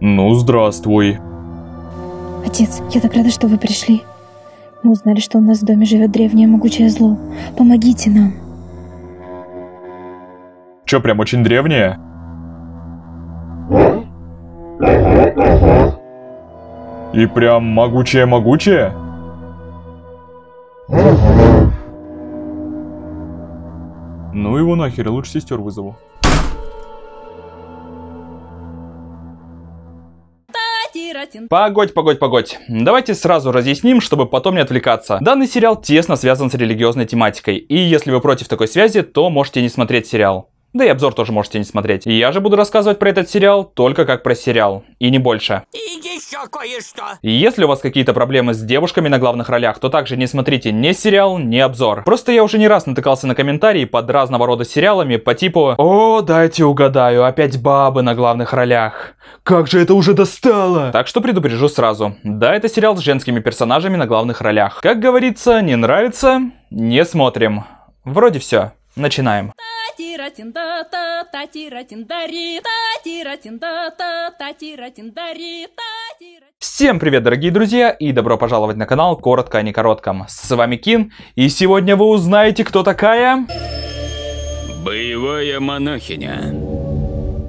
Ну, здравствуй. Отец, я так рада, что вы пришли. Мы узнали, что у нас в доме живет древнее могучее зло. Помогите нам. Че, прям очень древнее? И прям могучее-могучее? Ну его нахер, лучше сестер вызову. Константин. Погодь, погодь, погодь. Давайте сразу разъясним, чтобы потом не отвлекаться. Данный сериал тесно связан с религиозной тематикой, и если вы против такой связи, то можете не смотреть сериал. Да и обзор тоже можете не смотреть. Я же буду рассказывать про этот сериал только как про сериал. И не больше. И еще кое-что. Если у вас какие-то проблемы с девушками на главных ролях, то также не смотрите ни сериал, ни обзор. Просто я уже не раз натыкался на комментарии под разного рода сериалами по типу «О, дайте угадаю, опять бабы на главных ролях». Как же это уже достало! Так что предупрежу сразу. Да, это сериал с женскими персонажами на главных ролях. Как говорится, не нравится, не смотрим. Вроде все. Начинаем. Да! Татиратинда, та, татиратиндари, татиратинда, та, татиратиндари, татиратиндари. Всем привет, дорогие друзья, и добро пожаловать на канал Коротко а не коротком. С вами Кин, и сегодня вы узнаете, кто такая... Боевая монахиня.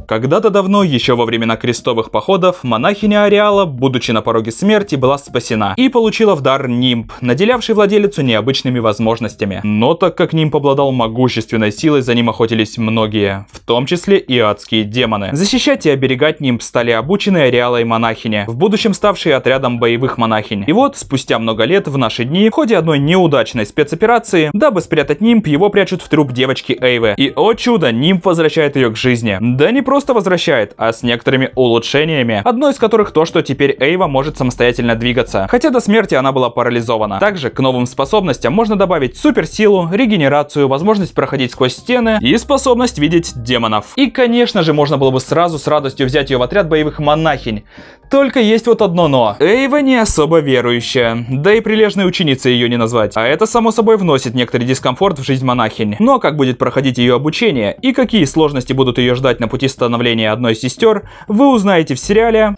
Когда-то давно, еще во времена крестовых походов, монахиня Ариала, будучи на пороге смерти, была спасена и получила в дар нимб, наделявший владелицу необычными возможностями. Но так как нимб обладал могущественной силой, за ним охотились многие, в том числе и адские демоны. Защищать и оберегать нимб стали обученные Ариала и монахини, в будущем ставшие отрядом боевых монахинь. И вот, спустя много лет, в наши дни, в ходе одной неудачной спецоперации, дабы спрятать нимб, его прячут в труп девочки Эйвы. И, о чудо, нимб возвращает ее к жизни. Да не просто просто возвращает, а с некоторыми улучшениями, одно из которых то, что теперь Эйва может самостоятельно двигаться, хотя до смерти она была парализована. Также к новым способностям можно добавить суперсилу, регенерацию, возможность проходить сквозь стены и способность видеть демонов. И, конечно же, можно было бы сразу с радостью взять ее в отряд боевых монахинь. Только есть вот одно но. Эйва не особо верующая, да и прилежной ученицей ее не назвать. А это, само собой, вносит некоторый дискомфорт в жизнь монахинь. Но ну а как будет проходить ее обучение и какие сложности будут ее ждать на пути становления становление одной сестер вы узнаете в сериале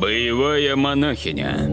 «Боевая монахиня».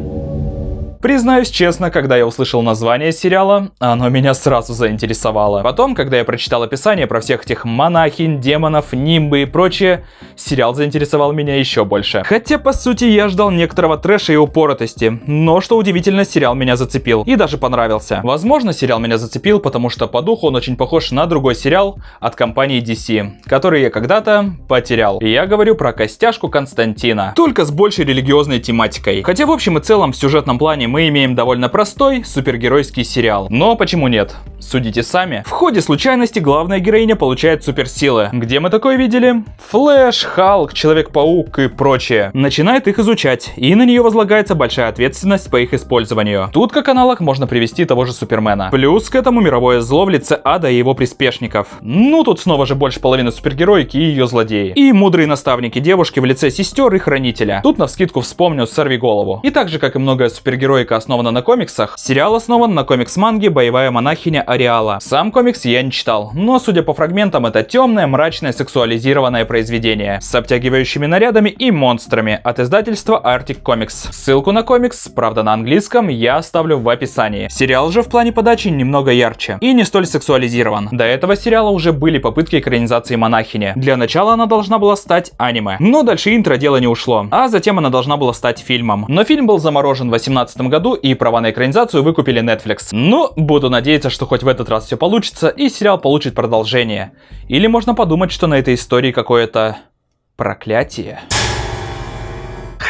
Признаюсь честно, когда я услышал название сериала, оно меня сразу заинтересовало. Потом, когда я прочитал описание про всех этих монахинь, демонов, нимбы и прочее, сериал заинтересовал меня еще больше. Хотя, по сути, я ждал некоторого трэша и упоротости, но, что удивительно, сериал меня зацепил и даже понравился. Возможно, сериал меня зацепил, потому что по духу он очень похож на другой сериал от компании DC, который я когда-то потерял. И я говорю про костяшку Константина, только с большей религиозной тематикой. Хотя, в общем и целом, в сюжетном плане мы имеем довольно простой супергеройский сериал. Но почему нет? Судите сами. В ходе случайности главная героиня получает суперсилы. Где мы такое видели? Флэш, Халк, Человек-паук и прочее. Начинает их изучать, и на нее возлагается большая ответственность по их использованию. Тут как аналог можно привести того же Супермена. Плюс к этому мировое зло в лице Ада и его приспешников. Ну тут снова же больше половины супергероики и ее злодеи. И мудрые наставники девушки в лице сестер и хранителя. Тут навскидку вспомню «Сорви голову». И так же, как и многое супергерои. Тройка основана на комиксах. Сериал основан на комикс-манге «Боевая монахиня Ариала». Сам комикс я не читал, но, судя по фрагментам, это темное, мрачное, сексуализированное произведение с обтягивающими нарядами и монстрами от издательства Arctic Comics. Ссылку на комикс, правда на английском, я оставлю в описании. Сериал же в плане подачи немного ярче и не столь сексуализирован. До этого сериала уже были попытки экранизации монахини. Для начала она должна была стать аниме, но дальше интро дело не ушло, а затем она должна была стать фильмом. Но фильм был заморожен в 18 году, и права на экранизацию выкупили Netflix. Но ну, буду надеяться, что хоть в этот раз все получится, и сериал получит продолжение. Или можно подумать, что на этой истории какое-то проклятие.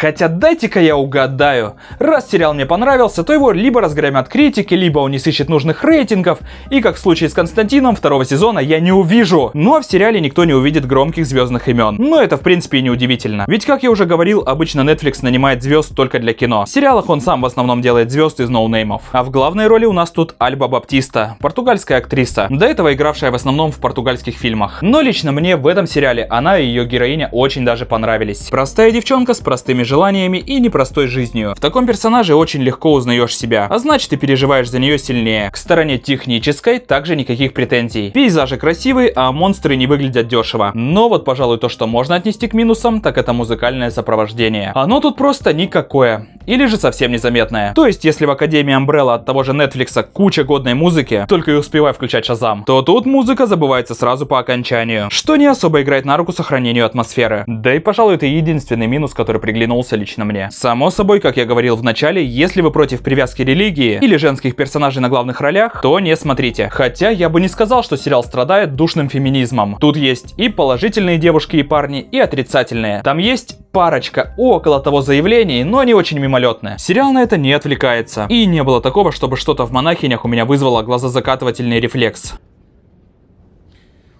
Хотя дайте-ка я угадаю. Раз сериал мне понравился, то его либо разгромят критики, либо он не сыщет нужных рейтингов, и как в случае с Константином, второго сезона я не увижу. Но в сериале никто не увидит громких звездных имен. Но это в принципе и не удивительно. Ведь, как я уже говорил, обычно Netflix нанимает звезд только для кино. В сериалах он сам в основном делает звезд из ноунеймов. А в главной роли у нас тут Альба Баптиста, португальская актриса, до этого игравшая в основном в португальских фильмах. Но лично мне в этом сериале она и ее героиня очень даже понравились. Простая девчонка с простыми желаниями желаниями и непростой жизнью. В таком персонаже очень легко узнаешь себя, а значит ты переживаешь за нее сильнее. К стороне технической также никаких претензий. Пейзажи красивые, а монстры не выглядят дешево. Но вот, пожалуй, то, что можно отнести к минусам, так это музыкальное сопровождение. Оно тут просто никакое. Или же совсем незаметное. То есть, если в Академии Umbrella от того же Netflix куча годной музыки, только и успевай включать Шазам, то тут музыка забывается сразу по окончанию, что не особо играет на руку сохранению атмосферы. Да и, пожалуй, это единственный минус, который приглянулся приглянулся лично мне. Само собой, как я говорил в начале, если вы против привязки религии или женских персонажей на главных ролях, то не смотрите. Хотя я бы не сказал, что сериал страдает душным феминизмом. Тут есть и положительные девушки и парни, и отрицательные. Там есть парочка около того заявлений, но они очень мимолетные. Сериал на это не отвлекается. И не было такого, чтобы что-то в монахинях у меня вызвало глазозакатывательный рефлекс.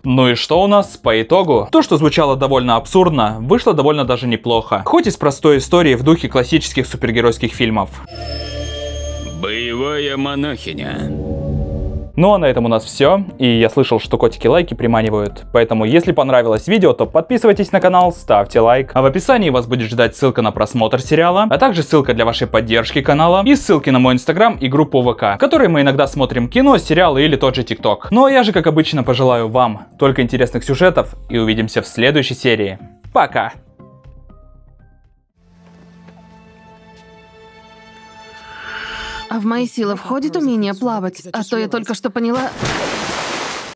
Ну и что у нас по итогу? То, что звучало довольно абсурдно, вышло довольно даже неплохо. Хоть из простой истории в духе классических супергеройских фильмов. Боевая монахиня. Ну а на этом у нас все, и я слышал, что котики лайки приманивают, поэтому если понравилось видео, то подписывайтесь на канал, ставьте лайк, а в описании вас будет ждать ссылка на просмотр сериала, а также ссылка для вашей поддержки канала и ссылки на мой инстаграм и группу ВК, в которой мы иногда смотрим кино, сериалы или тот же тикток. Ну а я же как обычно пожелаю вам только интересных сюжетов и увидимся в следующей серии. Пока! А в мои силы входит умение плавать, а то я только что поняла...